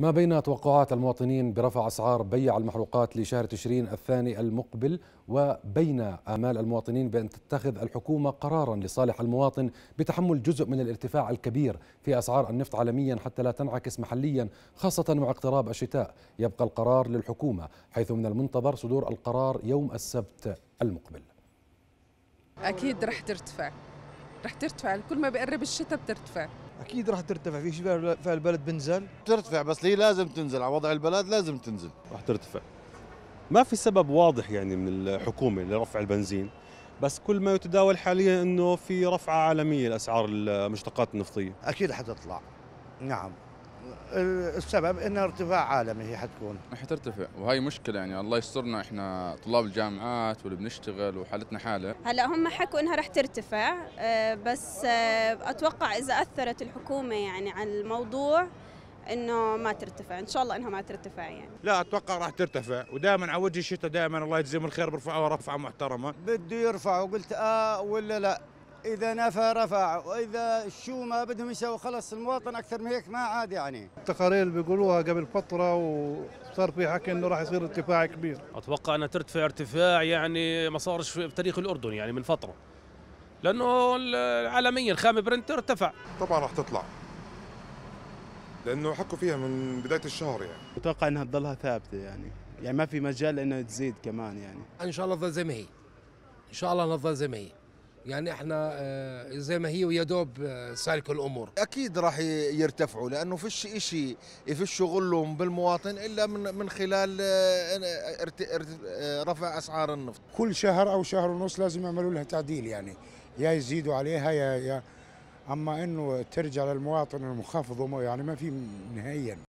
ما بين توقعات المواطنين برفع أسعار بيع المحروقات لشهر تشرين الثاني المقبل وبين آمال المواطنين بأن تتخذ الحكومة قرارا لصالح المواطن بتحمل جزء من الارتفاع الكبير في أسعار النفط عالميا حتى لا تنعكس محليا خاصة مع اقتراب الشتاء يبقى القرار للحكومة حيث من المنتظر صدور القرار يوم السبت المقبل أكيد رح ترتفع رح ترتفع كل ما بقرب الشتاء بترتفع اكيد راح ترتفع في شيء فيها البلد بنزل ترتفع بس هي لازم تنزل على وضع البلد لازم تنزل راح ترتفع ما في سبب واضح يعني من الحكومه لرفع البنزين بس كل ما يتداول حاليا انه في رفعه عالميه لاسعار المشتقات النفطيه اكيد حتطلع نعم السبب ان ارتفاع عالمي هي حتكون حترتفع وهي مشكله يعني الله يسترنا احنا طلاب الجامعات واللي بنشتغل وحالتنا حاله هلا هم حكوا انها رح ترتفع آه، بس آه، اتوقع اذا اثرت الحكومه يعني على الموضوع انه ما ترتفع ان شاء الله انها ما ترتفع يعني لا اتوقع راح ترتفع ودائما على وجه الشتاء دائما الله يجزيهم الخير بيرفعوها رفعه محترمه بده يرفعوا قلت اه ولا لا اذا نفى رفع واذا شو ما بدهم يسووا خلص المواطن اكثر من هيك ما عاد يعني التقارير اللي بيقولوها قبل فتره وصار في حكي انه راح يصير ارتفاع كبير اتوقع انها ترتفع ارتفاع يعني ما صارش في تاريخ الاردن يعني من فتره لانه عالميا خام برنت ارتفع طبعا راح تطلع لانه حكوا فيها من بدايه الشهر يعني اتوقع انها تضلها ثابته يعني يعني ما في مجال انها تزيد كمان يعني ان شاء الله تظل زي ما هي ان شاء الله تظل زي ما هي يعني احنا آه، زي ما هي ويا دوب آه، سالك الامور اكيد راح يرتفعوا لانه فيش شيء يفش غلهم بالمواطن الا من من خلال آه، رفع اسعار النفط كل شهر او شهر ونص لازم يعملوا لها تعديل يعني يا يزيدوا عليها يا يا اما انه ترجع للمواطن المنخفض يعني ما في نهائيا